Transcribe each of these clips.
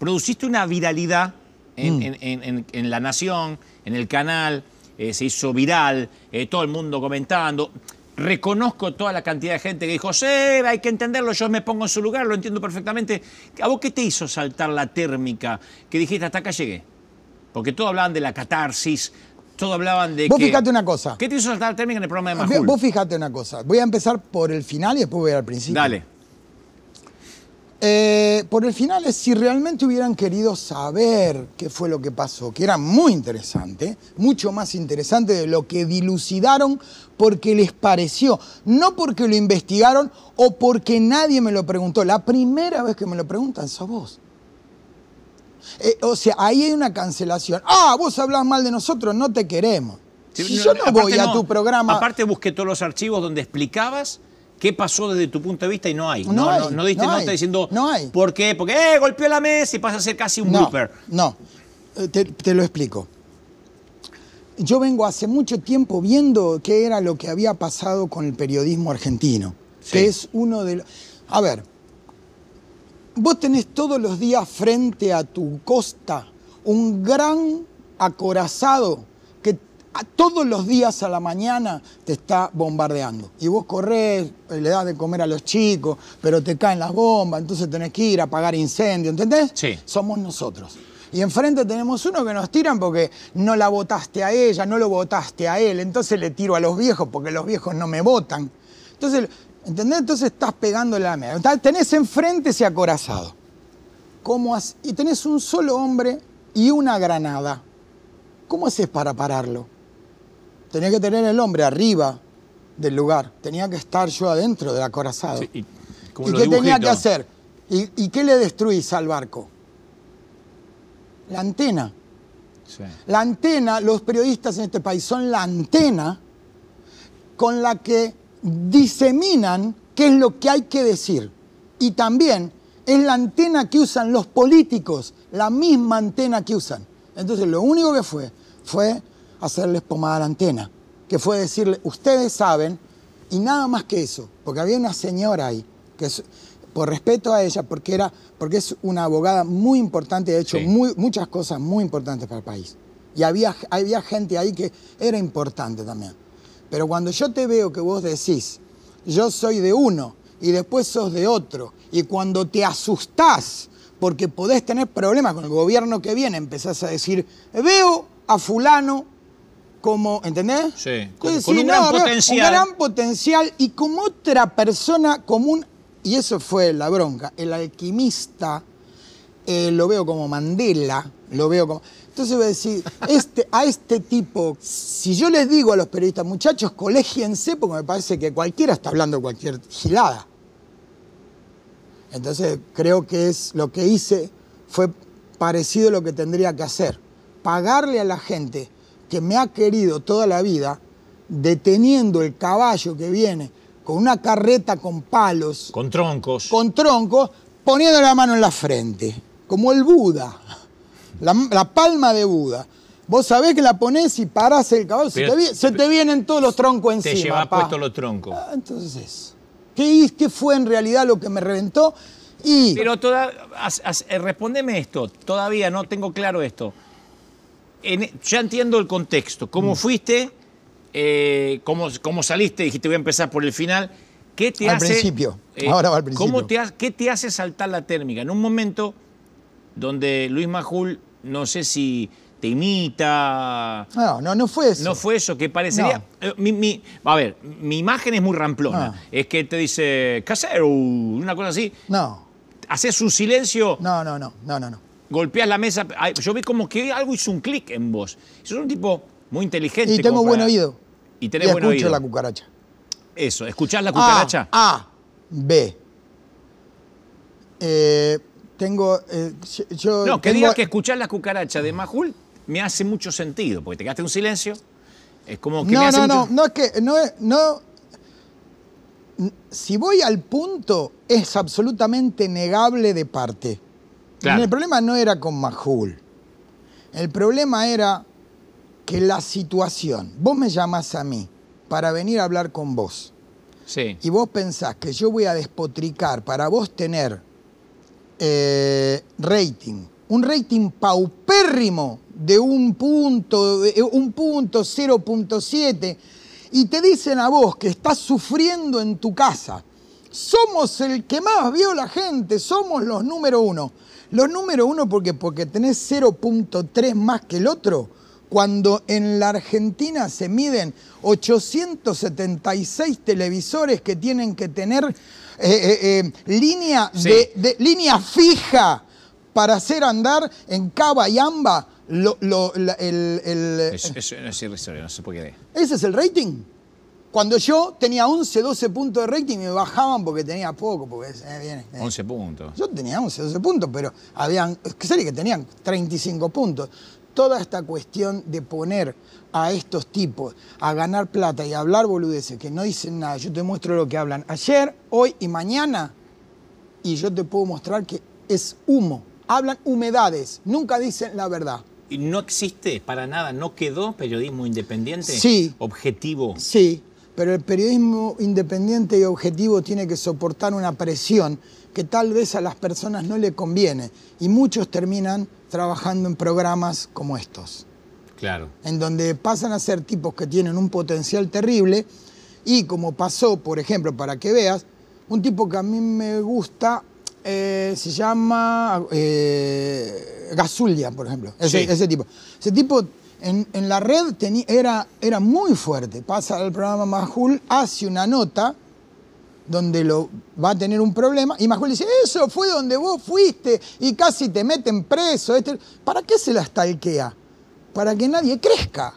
produciste una viralidad mm. en, La Nación, en el canal, eh, se hizo viral, eh, todo el mundo comentando. Reconozco toda la cantidad de gente que dijo, sí, hay que entenderlo, yo me pongo en su lugar, lo entiendo perfectamente. ¿A vos qué te hizo saltar la térmica que dijiste hasta acá llegué? Porque todos hablaban de la catarsis, todos hablaban de. que... Vos fijate una cosa. ¿Qué te hizo saltar la térmica en el programa de Majul? Vos fijate una cosa. Voy a empezar por el final y después voy al principio. Dale. Eh, por el final es si realmente hubieran querido saber qué fue lo que pasó, que era muy interesante, mucho más interesante de lo que dilucidaron porque les pareció, no porque lo investigaron o porque nadie me lo preguntó. La primera vez que me lo preguntan sos vos. Eh, o sea, ahí hay una cancelación. Ah, vos hablas mal de nosotros, no te queremos. Si, yo no voy a tu programa. Aparte busqué todos los archivos donde explicabas ¿Qué pasó desde tu punto de vista? Y no hay. No, no, diste nota diciendo. No hay. ¿Por qué? Porque eh, golpeó la mesa y pasa a ser casi un blooper. No. Eh, te, te lo explico. Yo vengo hace mucho tiempo viendo qué era lo que había pasado con el periodismo argentino. Que es uno de los. A ver, vos tenés todos los días frente a tu costa un gran acorazado que todos los días a la mañana te está bombardeando. Y vos corres, eh, le das de comer a los chicos, pero te caen las bombas, entonces tenés que ir a apagar incendio, ¿entendés? Sí. Somos nosotros. Y enfrente tenemos uno que nos tiran porque no la votaste a ella, no lo votaste a él, entonces le tiro a los viejos porque los viejos no me votan. Entonces, ¿entendés? Entonces estás pegándole a la mierda. Tenés enfrente ese acorazado. ¿Cómo Y tenés un solo hombre y una granada. ¿Cómo haces para pararlo? tenía que tener el hombre arriba del lugar, tenía que estar yo adentro del acorazado. ¿Y, qué tenía que hacer? ¿Y, qué le destruís al barco? La antena. La antena, los periodistas en este país son la antena con la que diseminan qué es lo que hay que decir. Y también es la antena que usan los políticos, la misma antena que usan. Entonces lo único que fue fue hacerles pomada a la antena, que fue decirle, ustedes saben, y nada más que eso, porque había una señora ahí, que por respeto a ella, porque, era, porque es una abogada muy importante, de hecho, muy, muchas cosas muy importantes para el país. Y había, había gente ahí que era importante también. Pero cuando yo te veo que vos decís, yo soy de uno y después sos de otro, y cuando te asustás porque podés tener problemas con el gobierno que viene, empezás a decir, veo a fulano como, ¿entendés? Sí, con, un gran potencial. Un gran potencial y como otra persona común, y eso fue la bronca, el alquimista, eh, lo veo como Mandela, lo veo como... Entonces voy a decir, este, a este tipo, si yo les digo a los periodistas, muchachos, ...colégiense... porque me parece que cualquiera está hablando cualquier gilada. Entonces creo que es lo que hice fue parecido a lo que tendría que hacer, pagarle a la gente que me ha querido toda la vida, deteniendo el caballo que viene con una carreta con palos. Con troncos. Con troncos, poniendo la mano en la frente, como el Buda, la, palma de Buda. Vos sabés que la ponés y parás el caballo, se, te, vienen todos los troncos encima. Te llevás puesto los troncos. Ah, entonces, ¿qué, ¿qué fue en realidad lo que me reventó? Y... Pero toda, eh, respondeme esto, todavía no tengo claro esto ya entiendo el contexto. ¿Cómo mm. fuiste? Eh, ¿cómo, ¿cómo, saliste? Dijiste, voy a empezar por el final. ¿Qué te al hace, principio. Eh, ahora va al principio. ¿cómo te, ¿Qué te hace saltar la térmica? En un momento donde Luis Majul, no sé si te imita. No, no, no fue eso. No fue eso, que parecería. Eh, mi, a ver, mi imagen es muy ramplona. Es que te dice, casero, una cosa así. No. Haces un silencio. no, no, no, no. no. Golpeas la mesa. Yo vi como que algo hizo un clic en vos. Sos un tipo muy inteligente. Y tengo buen oído. Y tenés buen escucho la cucaracha. Eso, ¿escuchás la cucaracha? A, B. Eh, tengo. Eh, no, que digas que escuchar la cucaracha de Majul me hace mucho sentido, porque te quedaste un silencio. Es como que. No, no, no, no, es que. no, si voy al punto, es absolutamente negable de parte. El problema no era con Majul. El problema era que la situación, vos me llamás a mí para venir a hablar con vos. Sí. Y vos pensás que yo voy a despotricar para vos tener eh, rating, un rating paupérrimo de un punto, de eh, un punto 0.7, y te dicen a vos que estás sufriendo en tu casa, somos el que más vio la gente, somos los número uno. Los número uno porque, porque tenés 0.3 más que el otro, cuando en la Argentina se miden 876 televisores que tienen que tener eh, eh, eh, línea, de, línea fija para hacer andar en Cava y Amba. el, ¿Ese es el rating? Cuando yo tenía 11, 12 puntos de y me bajaban porque tenía poco, porque 11 eh, puntos. Yo tenía 11, 12 puntos, pero habían series que tenían 35 puntos. Toda esta cuestión de poner a estos tipos a ganar plata y hablar boludeces que no dicen nada, yo te muestro lo que hablan ayer, hoy y mañana y yo te puedo mostrar que es humo. Hablan humedades, nunca dicen la verdad ¿Y no existe para nada, no quedó periodismo independiente, sí, objetivo. Sí, pero el periodismo independiente y objetivo tiene que soportar una presión que tal vez a las personas no le conviene y muchos terminan trabajando en programas como estos. Claro. En donde pasan a ser tipos que tienen un potencial terrible y como pasó, por ejemplo, para que veas, un tipo que a mí me gusta eh, se llama eh, Gazulia, por ejemplo. ese tipo. Ese tipo en, la red era, era muy fuerte. Pasa al programa Majul, hace una nota donde lo, va a tener un problema y Majul dice, eso fue donde vos fuiste y casi te meten preso. Este-". ¿Para qué se las talquea? Para que nadie crezca.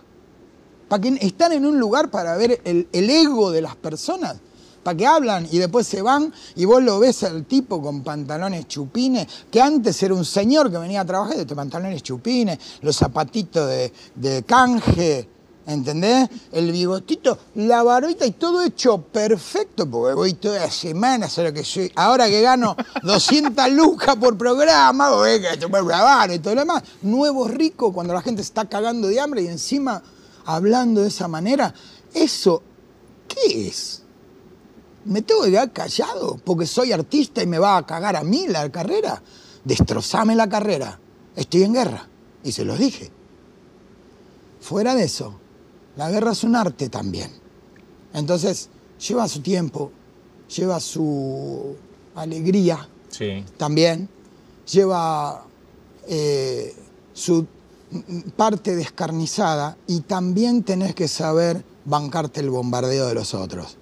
Para que están en un lugar para ver el, el ego de las personas. ¿Para que hablan? Y después se van y vos lo ves al tipo con pantalones chupines, que antes era un señor que venía a trabajar de pantalones chupines, los zapatitos de, canje, ¿Entendés? El bigotito, la barbita y todo hecho perfecto, porque voy toda la semana, sé lo que soy. Ahora que gano 200 lucas por programa, voy a tomar y todo lo demás. Nuevo rico cuando la gente está cagando de hambre y encima hablando de esa manera. ¿Eso qué es? me tengo que quedar callado porque soy artista y me va a cagar a mí la carrera. Destrozame la carrera. Estoy en guerra. Y se los dije. Fuera de eso, la guerra es un arte también. Entonces, lleva su tiempo, lleva su alegría también, lleva eh, su parte descarnizada y también tenés que saber bancarte el bombardeo de los otros.